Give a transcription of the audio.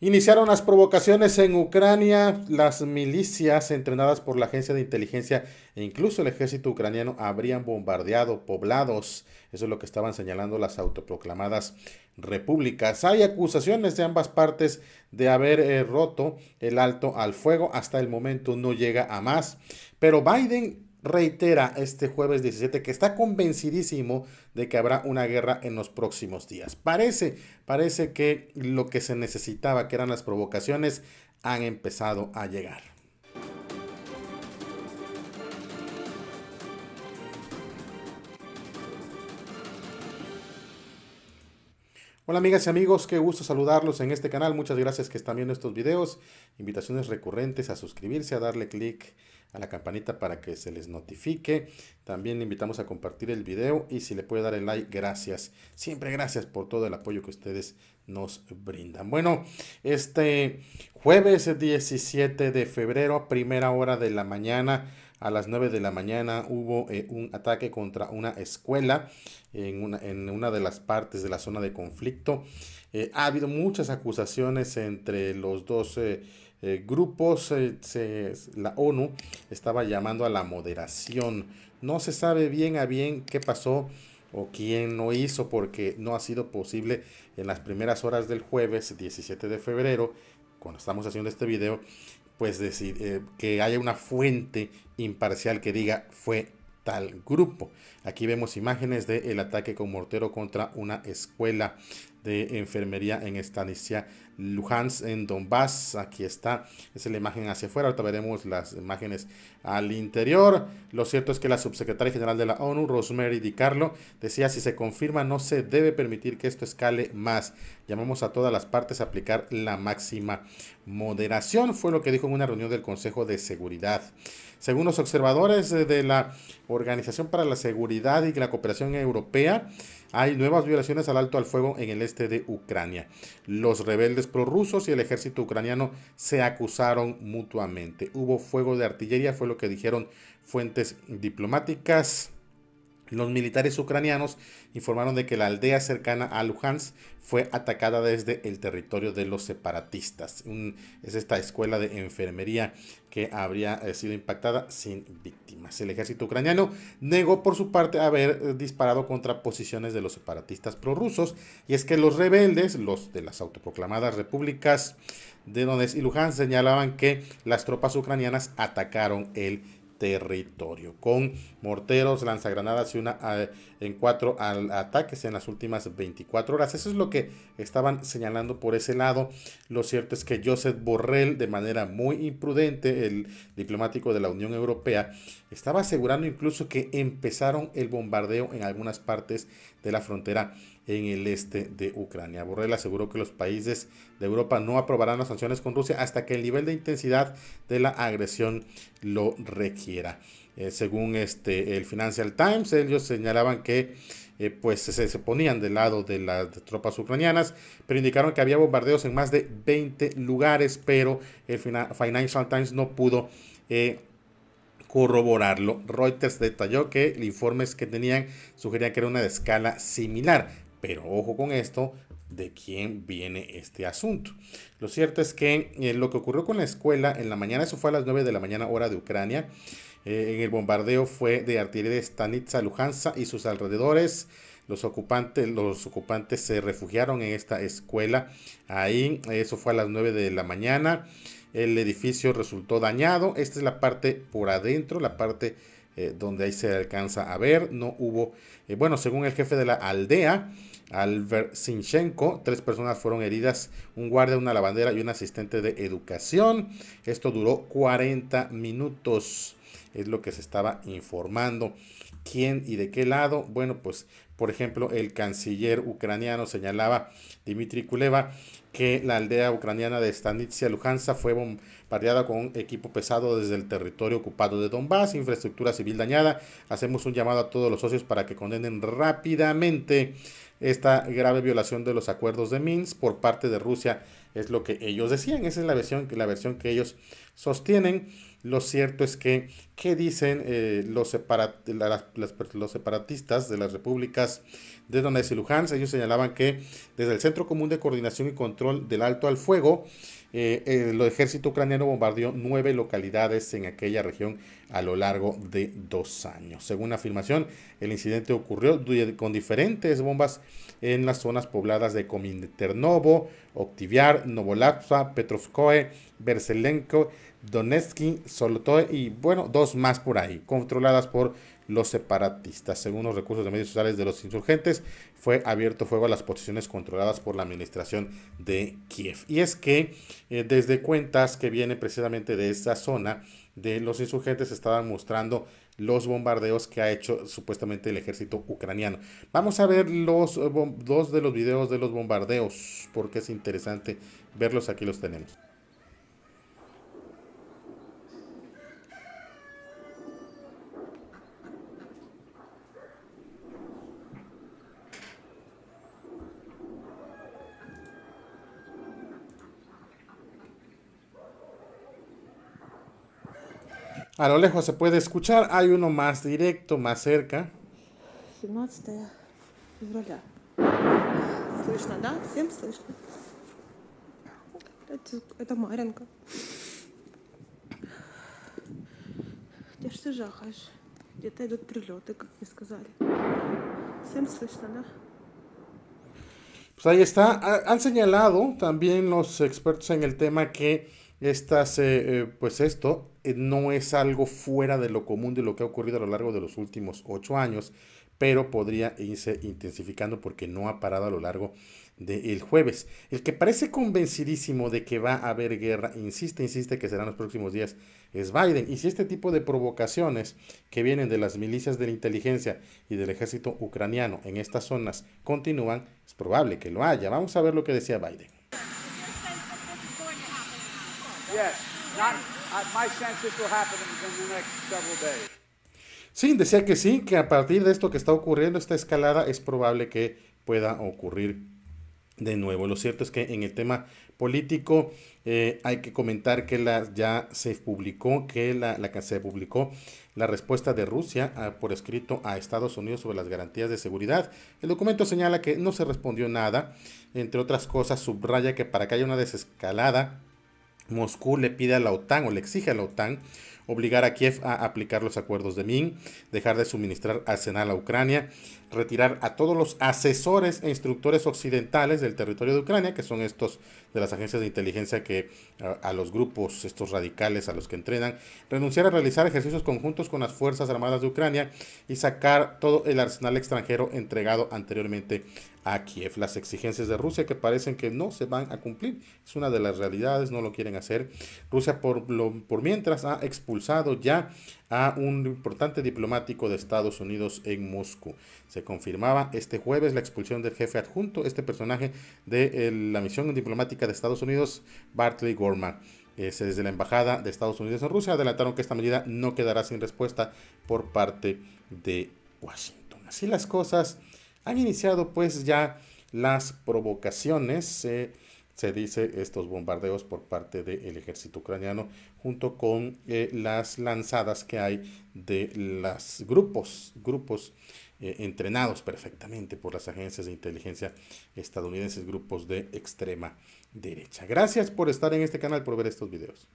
Iniciaron las provocaciones en Ucrania. Las milicias entrenadas por la agencia de inteligencia e incluso el ejército ucraniano habrían bombardeado poblados. Eso es lo que estaban señalando las autoproclamadas repúblicas. Hay acusaciones de ambas partes de haber eh, roto el alto al fuego. Hasta el momento no llega a más. Pero Biden reitera este jueves 17 que está convencidísimo de que habrá una guerra en los próximos días. Parece, parece que lo que se necesitaba, que eran las provocaciones, han empezado a llegar. Hola amigas y amigos, qué gusto saludarlos en este canal. Muchas gracias que están viendo estos videos. Invitaciones recurrentes a suscribirse, a darle clic a la campanita para que se les notifique. También le invitamos a compartir el video y si le puede dar el like, gracias. Siempre gracias por todo el apoyo que ustedes nos brindan. Bueno, este jueves 17 de febrero, a primera hora de la mañana, a las 9 de la mañana hubo eh, un ataque contra una escuela en una, en una, de las partes de la zona de conflicto. Eh, ha habido muchas acusaciones entre los dos... Eh, eh, grupos, la ONU estaba llamando a la moderación. No se sabe bien a bien qué pasó o quién lo hizo porque no ha sido posible en las primeras horas del jueves 17 de febrero, cuando estamos haciendo este video, pues decir eh, que haya una fuente imparcial que diga fue tal grupo. Aquí vemos imágenes del ataque con mortero contra una escuela de enfermería en Estanicia Luhansk, en Donbass. Aquí está, es la imagen hacia afuera. Ahorita veremos las imágenes al interior. Lo cierto es que la subsecretaria general de la ONU, Rosemary Di Carlo, decía: si se confirma, no se debe permitir que esto escale más. Llamamos a todas las partes a aplicar la máxima moderación, fue lo que dijo en una reunión del Consejo de Seguridad. Según los observadores de la Organización para la Seguridad y la Cooperación Europea, hay nuevas violaciones al alto al fuego en el este de Ucrania. Los rebeldes prorrusos y el ejército ucraniano se acusaron mutuamente. Hubo fuego de artillería, fue lo que dijeron fuentes diplomáticas. Los militares ucranianos informaron de que la aldea cercana a Luhansk fue atacada desde el territorio de los separatistas. es esta escuela de enfermería que habría eh, sido impactada sin víctimas. El ejército ucraniano negó por su parte haber eh, disparado contra posiciones de los separatistas prorrusos y es que los rebeldes, los de las autoproclamadas repúblicas de Donetsk y Luhansk, señalaban que las tropas ucranianas atacaron el territorio. Con morteros, lanzagranadas y una en cuatro ataques en las últimas 24 horas. Eso es lo que estaban señalando por ese lado. Lo cierto es que Joseph Borrell, de manera muy imprudente, el diplomático de la Unión Europea, estaba asegurando incluso que empezaron el bombardeo en algunas partes de la frontera en el este de Ucrania. Borrell aseguró que los países de Europa no aprobarán las sanciones con Rusia hasta que el nivel de intensidad de la agresión lo requiera. Eh, según este, el Financial Times, ellos señalaban que eh, pues se, se, ponían del lado de las tropas ucranianas, pero indicaron que había bombardeos en más de 20 lugares, pero el Financial Times no pudo... Eh, corroborarlo. Reuters detalló que los informes que tenían sugerían que era una de escala similar, pero ojo con esto de quién viene este asunto. Lo cierto es que eh, lo que ocurrió con la escuela en la mañana, eso fue a las 9 de la mañana hora de Ucrania, eh, en el bombardeo fue de artillería de Stanitsa Lujansa y sus alrededores. Los ocupantes, los ocupantes se refugiaron en esta escuela. Ahí, eso fue a las 9 de la mañana el edificio resultó dañado. Esta es la parte por adentro, la parte eh, donde ahí se alcanza a ver. No hubo, eh, bueno, según el jefe de la aldea, Albert Sinchenko, tres personas fueron heridas, un guardia, una lavandera y un asistente de educación. Esto duró 40 minutos, es lo que se estaba informando quién y de qué lado. Bueno, pues por ejemplo, el canciller ucraniano señalaba, Dimitri Kuleva, que la aldea ucraniana de Stanitsia Lujansa fue bombardeada con un equipo pesado desde el territorio ocupado de Donbass, infraestructura civil dañada. Hacemos un llamado a todos los socios para que condenen rápidamente esta grave violación de los acuerdos de Minsk por parte de Rusia, es lo que ellos decían, esa es la versión, la versión que ellos sostienen. Lo cierto es que, ¿qué dicen eh, los, los, separatistas de las repúblicas de Donetsk y Luhansk? Ellos señalaban que desde el Centro Común de Coordinación y Control del Alto al Fuego, eh, el ejército ucraniano bombardeó nueve localidades en aquella región a lo largo de dos años. Según la afirmación, el incidente ocurrió con diferentes bombas en las zonas pobladas de Kominternovo, Oktiviar, Novolapsa, Petrovskoe, Berselenko, Donetsk, Solotoe y bueno, dos más por ahí, controladas por los separatistas. Según los recursos de medios sociales de los insurgentes, fue abierto fuego a las posiciones controladas por la administración de Kiev. Y es que eh, desde cuentas que viene precisamente de esa zona de los insurgentes estaban mostrando los bombardeos que ha hecho supuestamente el ejército ucraniano. Vamos a ver los eh, dos de los videos de los bombardeos porque es interesante verlos. Aquí los tenemos. A lo lejos se puede escuchar, hay uno más directo, más cerca. 17 февраля. Слышно, да? Всем слышно. Это, это Маренко. Где ж ты жахаешь? Где-то идут прилеты, как мне сказали. Всем слышно, да? Pues ahí está. Han señalado también los expertos en el tema que estas, eh, pues esto, eh, no es algo fuera de lo común de lo que ha ocurrido a lo largo de los últimos ocho años, pero podría irse intensificando porque no ha parado a lo largo del jueves. El que parece convencidísimo de que va a haber guerra, insiste, insiste que serán los próximos días, es Biden. Y si este tipo de provocaciones que vienen de las milicias de la inteligencia y del ejército ucraniano en estas zonas continúan, es probable que lo haya. Vamos a ver lo que decía Biden. Sí, decía que sí, que a partir de esto que está ocurriendo, esta escalada, es probable que pueda ocurrir de nuevo. Lo cierto es que en el tema político eh, hay que comentar que la, ya se publicó, que la, la, se publicó la respuesta de Rusia ah, por escrito a Estados Unidos sobre las garantías de seguridad. El documento señala que no se respondió nada. Entre otras cosas, subraya que para que haya una desescalada Moscú le pide a la OTAN o le exige a la OTAN obligar a Kiev a aplicar los acuerdos de Minsk, dejar de suministrar arsenal a Ucrania, retirar a todos los asesores e instructores occidentales del territorio de Ucrania, que son estos de las agencias de inteligencia que a, los grupos, estos radicales a los que entrenan, renunciar a realizar ejercicios conjuntos con las Fuerzas Armadas de Ucrania y sacar todo el arsenal extranjero entregado anteriormente a Kiev. Las exigencias de Rusia que parecen que no se van a cumplir. Es una de las realidades, no lo quieren hacer. Rusia por, lo, por mientras ha expulsado ya a un importante diplomático de Estados Unidos en Moscú. Se confirmaba este jueves la expulsión del jefe adjunto, este personaje de eh, la misión diplomática de Estados Unidos, Bartley Gorman desde la Embajada de Estados Unidos en Rusia adelantaron que esta medida no quedará sin respuesta por parte de Washington. Así las cosas han iniciado pues ya las provocaciones, se dice, estos bombardeos por parte del ejército ucraniano, junto con eh, las lanzadas que hay de los grupos, grupos eh, entrenados perfectamente por las agencias de inteligencia estadounidenses, grupos de extrema derecha. Gracias por estar en este canal, por ver estos videos.